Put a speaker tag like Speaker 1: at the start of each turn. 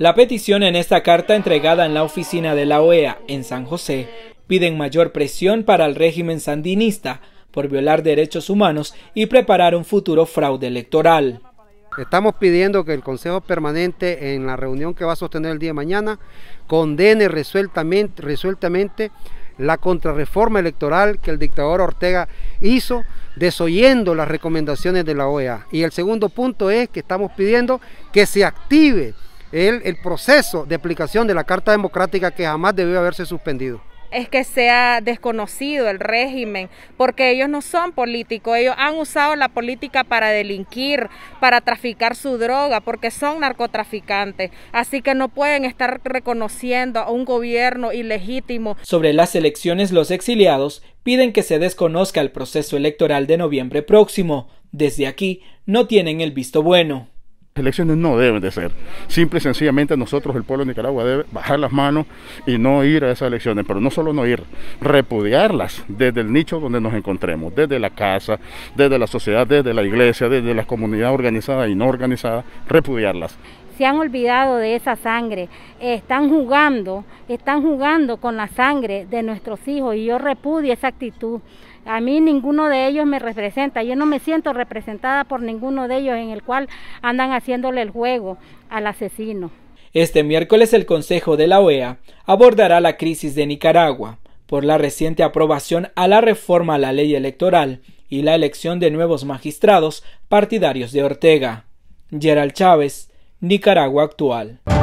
Speaker 1: La petición en esta carta entregada en la oficina de la OEA en San José piden mayor presión para el régimen sandinista por violar derechos humanos
Speaker 2: y preparar un futuro fraude electoral. Estamos pidiendo que el Consejo Permanente en la reunión que va a sostener el día de mañana condene resueltamente, resueltamente la contrarreforma electoral que el dictador Ortega hizo desoyendo las recomendaciones de la OEA. Y el segundo punto es que estamos pidiendo que se active el, proceso de aplicación de la Carta Democrática que jamás debió haberse suspendido
Speaker 3: es que sea desconocido el régimen, porque ellos no son políticos, ellos han usado la política para delinquir, para traficar su droga, porque son narcotraficantes, así que no pueden estar reconociendo a un gobierno ilegítimo. Sobre
Speaker 1: las elecciones, los exiliados piden que se desconozca el proceso electoral de noviembre próximo. Desde aquí no tienen el visto bueno
Speaker 4: elecciones no deben de ser. Simple y sencillamente nosotros, el pueblo de Nicaragua, debe bajar las manos y no ir a esas elecciones. Pero no solo no ir, repudiarlas desde el nicho donde nos encontremos, desde la casa, desde la sociedad, desde la iglesia, desde la comunidad organizada y no organizada, repudiarlas
Speaker 5: se han olvidado de esa sangre, están jugando, están jugando con la sangre de nuestros hijos y yo repudio esa actitud. A mí ninguno de ellos me representa, yo no me siento representada por ninguno de ellos en el cual andan haciéndole el juego al asesino.
Speaker 1: Este miércoles el Consejo de la OEA abordará la crisis de Nicaragua por la reciente aprobación a la reforma a la ley electoral y la elección de nuevos magistrados partidarios de Ortega. Gerald Chávez, Nicaragua actual.